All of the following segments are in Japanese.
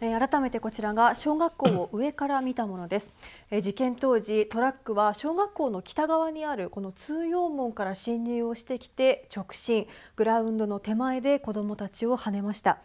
改めてこちらが小学校を上から見たものです事件当時トラックは小学校の北側にあるこの通用門から侵入をしてきて直進グラウンドの手前で子どもたちをはねました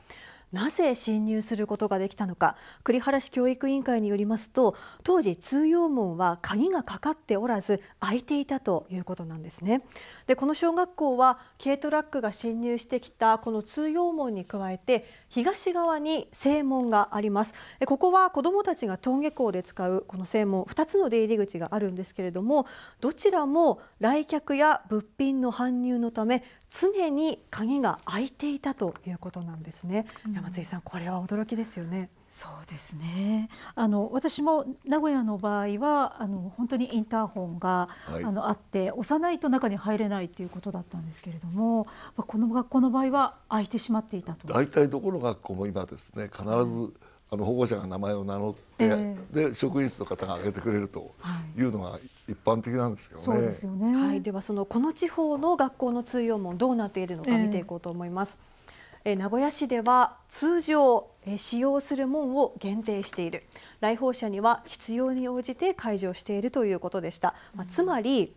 なぜ侵入することができたのか栗原市教育委員会によりますと当時通用門は鍵がかかっておらず開いていたということなんですねでこの小学校は軽トラックが侵入してきたこの通用門に加えて東側に正門がありますここは子どもたちが峠下校で使うこの正門2つの出入り口があるんですけれどもどちらも来客や物品の搬入のため常に鍵が開いていたということなんですね、うん松井さんこれは驚きですよね。そうですねあの私も名古屋の場合はあの本当にインターホンが、はい、あのあって押さないと中に入れないということだったんですけれども、まあ、この学校の場合は開いてしまっていたと大体どこの学校も今ですね必ず、あの保護者が名前を名乗って、えー、で職員室の方が挙げてくれるというのが一般的なんですけどね。そうですよね、はい、ではそのこの地方の学校の通用門どうなっているのか見ていこうと思います。えーえ名古屋市では通常え使用する門を限定している来訪者には必要に応じて解除しているということでした、まあ、つまり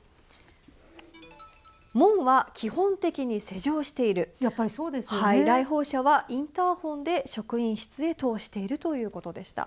門は基本的に施錠しているやっぱりそうです、ね、はい、来訪者はインターホンで職員室へ通しているということでした